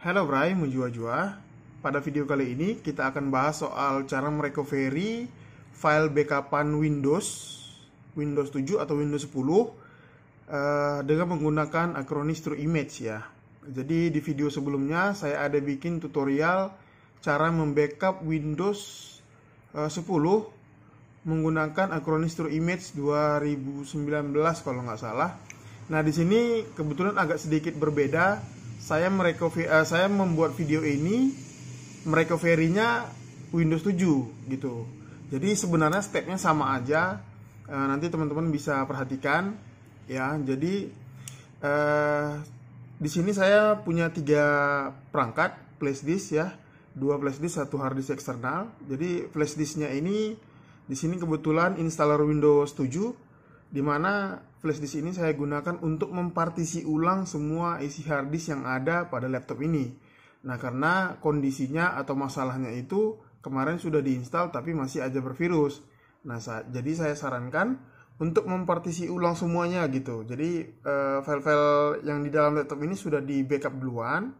Hello Bray, Mujua-jua. Pada video kali ini kita akan bahas soal cara merecovery file backupan Windows, Windows 7 atau Windows 10 uh, eh, dengan menggunakan Acronis True Image ya. Jadi di video sebelumnya saya ada bikin tutorial cara membackup Windows eh, uh, 10 menggunakan Acronis True Image 2019 kalau nggak salah. Nah di sini kebetulan agak sedikit berbeda saya merecover uh, saya membuat video ini merecoverinya Windows 7 gitu. Jadi sebenarnya stepnya sama aja. uh, nanti teman-teman bisa perhatikan ya. Jadi uh, di sini saya punya tiga perangkat flash disk ya. Dua flash disk, satu hard disk eksternal. Jadi flash disknya ini di sini kebetulan installer Windows 7 dimana flash disk ini saya gunakan untuk mempartisi ulang semua isi hard disk yang ada pada laptop ini. Nah karena kondisinya atau masalahnya itu kemarin sudah diinstal tapi masih aja bervirus. Nah sa jadi saya sarankan untuk mempartisi ulang semuanya gitu. Jadi eh, file-file yang di dalam laptop ini sudah di backup duluan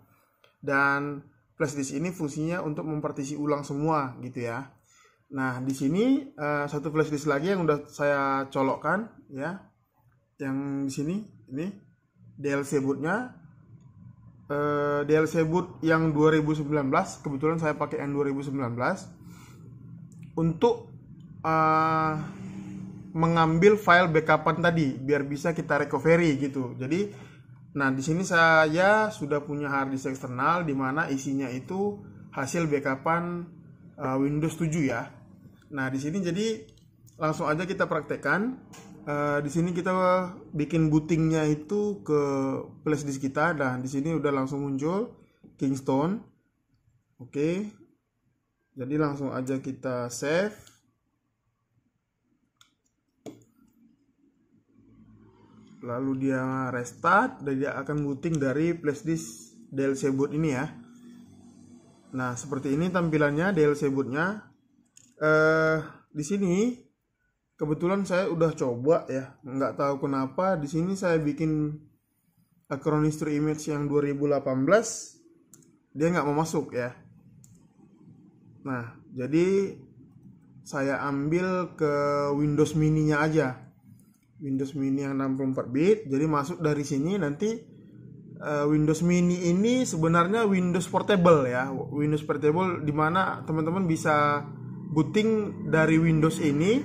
dan flash disk ini fungsinya untuk mempartisi ulang semua gitu ya. Nah, di sini uh, satu flash disk lagi yang udah saya colokkan ya. Yang di sini ini DLC bootnya uh, eh, DLC boot yang 2019, kebetulan saya pakai yang 2019 untuk uh, mengambil file backupan tadi biar bisa kita recovery gitu. Jadi nah di sini saya sudah punya hard disk eksternal di mana isinya itu hasil backupan uh, Windows 7 ya Nah, di sini jadi langsung aja kita praktekkan. Uh, di sini kita bikin bootingnya itu ke flash disk kita dan nah, di sini udah langsung muncul Kingston. Oke. Okay. Jadi langsung aja kita save. Lalu dia restart dan dia akan booting dari flash disk DLC boot ini ya. Nah, seperti ini tampilannya DLC bootnya eh di sini kebetulan saya udah coba ya nggak tahu kenapa di sini saya bikin account history image yang 2018 dia nggak mau masuk ya nah jadi saya ambil ke Windows Mini nya aja Windows mini yang 64 bit jadi masuk dari sini nanti eh, Windows mini ini sebenarnya Windows portable ya Windows portable dimana teman-teman bisa booting dari Windows ini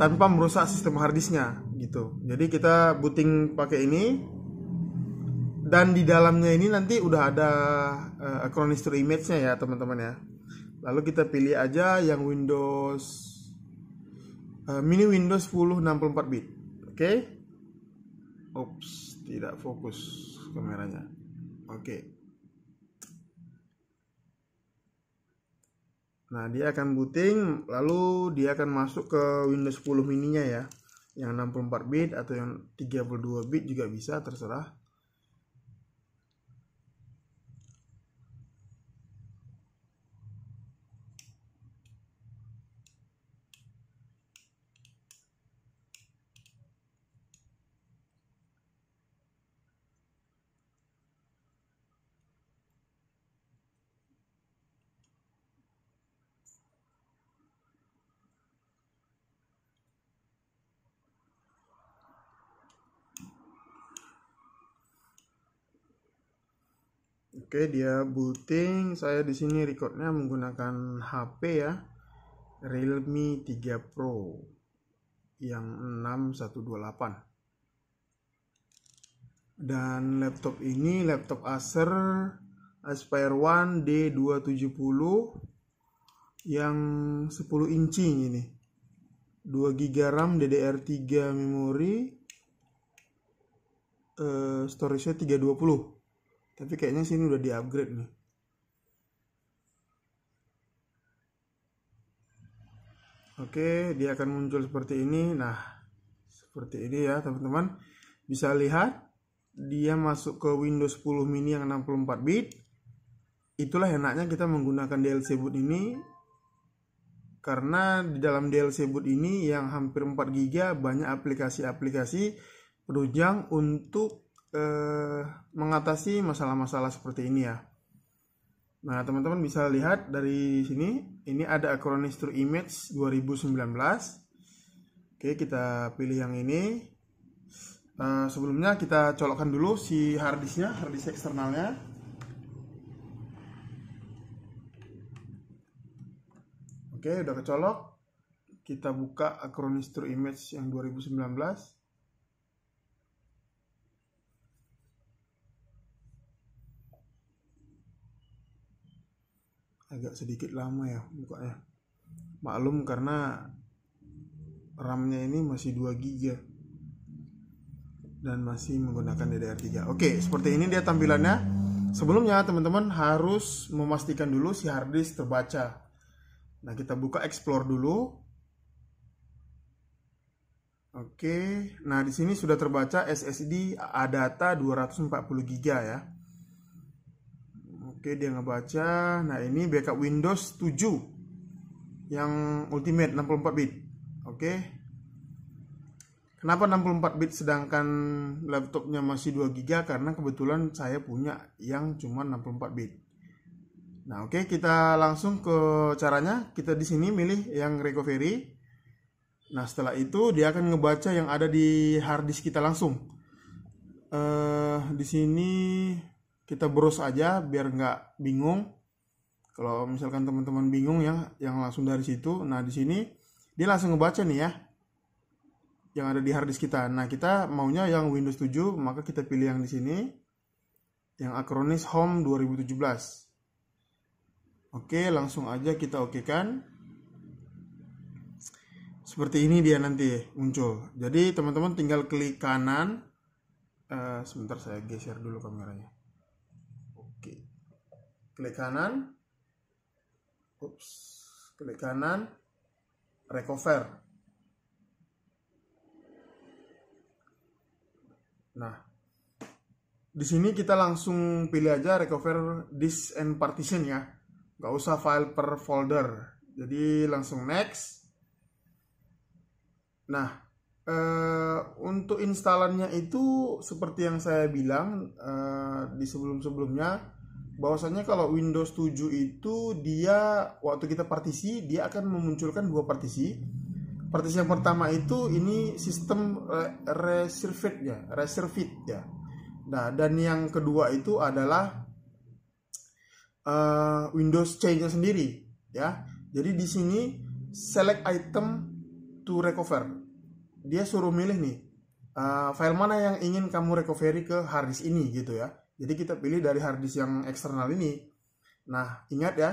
tanpa merusak sistem harddisknya gitu jadi kita booting pakai ini dan di dalamnya ini nanti udah ada uh, eh, account history image-nya ya teman-teman ya lalu kita pilih aja yang Windows uh, mini Windows 10 64 bit oke okay? Ops, tidak fokus kameranya. Oke. Okay. Nah, dia akan booting lalu dia akan masuk ke Windows 10 mininya ya. Yang 64 bit atau yang 32 bit juga bisa terserah Oke, dia booting. Saya di sini recordnya menggunakan HP ya. Realme 3 Pro yang 6128. Dan laptop ini laptop Acer Aspire One D270 yang 10 inci ini. 2 GB RAM DDR3 memori. Uh, storage-nya 320 tapi kayaknya sini udah diupgrade nih Oke, dia akan muncul seperti ini. Nah, seperti ini ya, teman-teman. Bisa lihat dia masuk ke Windows 10 mini yang 64 bit. Itulah enaknya kita menggunakan DLC boot ini karena di dalam DLC boot ini yang hampir 4 GB banyak aplikasi-aplikasi penunjang untuk eh, mengatasi masalah-masalah seperti ini ya. Nah, teman-teman bisa lihat dari sini, ini ada Acronis True Image 2019. Oke, kita pilih yang ini. Uh, sebelumnya kita colokkan dulu si harddisknya, harddisk eksternalnya. Oke, udah kecolok. Kita buka Acronis True Image yang 2019. agak sedikit lama ya bukanya maklum karena RAM-nya ini masih 2 GB dan masih menggunakan DDR3. Oke, seperti ini dia tampilannya. Sebelumnya teman-teman harus memastikan dulu si harddisk terbaca. Nah, kita buka explore dulu. Oke, nah di sini sudah terbaca SSD a data 240 GB ya. Oke dia ngebaca Nah ini backup Windows 7 Yang ultimate 64 bit Oke Kenapa 64 bit sedangkan laptopnya masih 2 GB Karena kebetulan saya punya yang cuma 64 bit Nah oke kita langsung ke caranya Kita di sini milih yang recovery Nah setelah itu dia akan ngebaca yang ada di hard disk kita langsung uh, Di sini kita browse aja biar nggak bingung kalau misalkan teman-teman bingung ya yang langsung dari situ nah di sini dia langsung ngebaca nih ya yang ada di harddisk kita nah kita maunya yang Windows 7 maka kita pilih yang di sini yang akronis home 2017 oke langsung aja kita oke kan seperti ini dia nanti muncul jadi teman-teman tinggal klik kanan uh, sebentar saya geser dulu kameranya klik kanan ups klik kanan recover nah di sini kita langsung pilih aja recover disk and partition ya nggak usah file per folder jadi langsung next nah eh, untuk instalannya itu seperti yang saya bilang eh, di sebelum-sebelumnya bahwasanya kalau Windows 7 itu dia waktu kita partisi dia akan memunculkan dua partisi. Partisi yang pertama itu ini sistem reserved ya, reserved ya. Nah, dan yang kedua itu adalah uh, Windows change nya sendiri ya. Jadi di sini select item to recover. Dia suruh milih nih uh, file mana yang ingin kamu recovery ke disk ini gitu ya jadi kita pilih dari harddisk yang eksternal ini. Nah, ingat ya,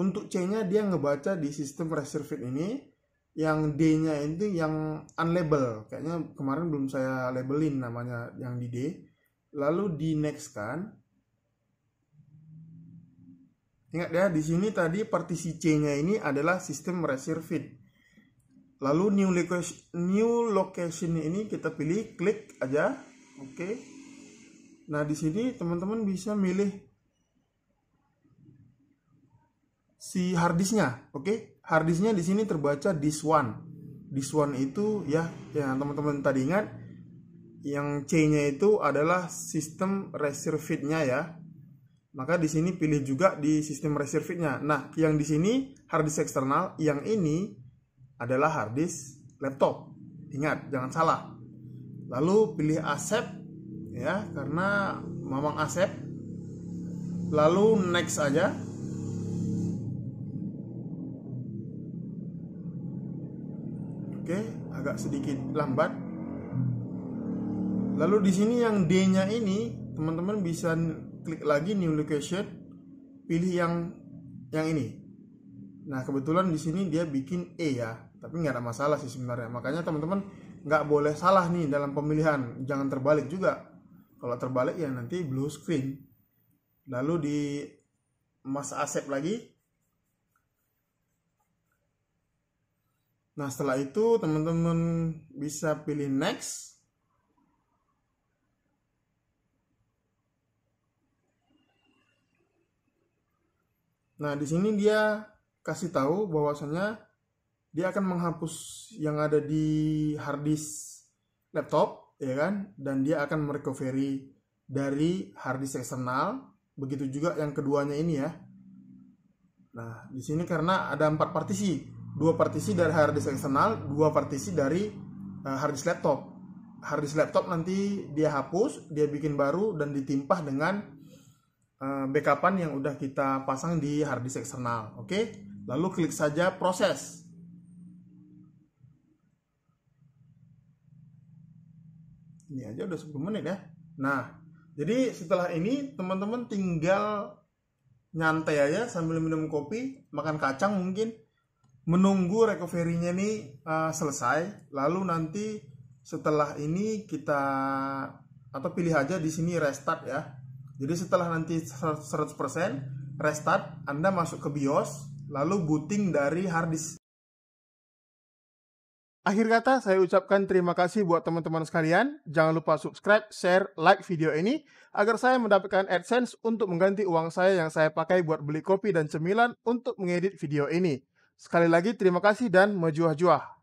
untuk C-nya dia ngebaca di sistem reserved ini, yang D-nya itu yang unlabel. Kayaknya kemarin belum saya labelin namanya yang di D. Lalu di next kan. Ingat ya, di sini tadi partisi C-nya ini adalah sistem reserved. Lalu new location, new location ini kita pilih klik aja. Oke. Okay. Nah, di sini teman-teman bisa milih si harddisknya, oke? Okay? Harddisknya di sini terbaca this one. This one itu ya, yang teman-teman tadi ingat, yang C-nya itu adalah sistem reservitnya ya. Maka di sini pilih juga di sistem reservitnya. Nah, yang di sini harddisk eksternal, yang ini adalah harddisk laptop. Ingat, jangan salah. Lalu pilih accept ya karena Mamang Asep lalu next aja oke agak sedikit lambat lalu di sini yang D nya ini teman-teman bisa klik lagi new location pilih yang yang ini nah kebetulan di sini dia bikin E ya tapi nggak ada masalah sih sebenarnya makanya teman-teman nggak boleh salah nih dalam pemilihan jangan terbalik juga kalau terbalik ya nanti blue screen lalu di mas asep lagi nah setelah itu teman-teman bisa pilih next nah di sini dia kasih tahu bahwasanya dia akan menghapus yang ada di hard disk laptop ya kan? Dan dia akan merecovery dari hard disk eksternal. Begitu juga yang keduanya ini ya. Nah, di sini karena ada empat partisi, dua partisi dari hard disk eksternal, dua partisi dari uh, disk laptop. hard disk laptop nanti dia hapus, dia bikin baru dan ditimpah dengan uh, backupan yang udah kita pasang di hard disk eksternal. Oke, lalu klik saja proses. ini aja udah 10 menit ya nah jadi setelah ini teman-teman tinggal nyantai aja sambil minum kopi makan kacang mungkin menunggu recovery-nya ini uh, eh, selesai lalu nanti setelah ini kita atau pilih aja di sini restart ya jadi setelah nanti 100% restart Anda masuk ke BIOS lalu booting dari hard Akhir kata, saya ucapkan terima kasih buat teman-teman sekalian. Jangan lupa subscribe, share, like video ini agar saya mendapatkan AdSense untuk mengganti uang saya yang saya pakai buat beli kopi dan cemilan untuk mengedit video ini. Sekali lagi terima kasih dan mejuah-juah.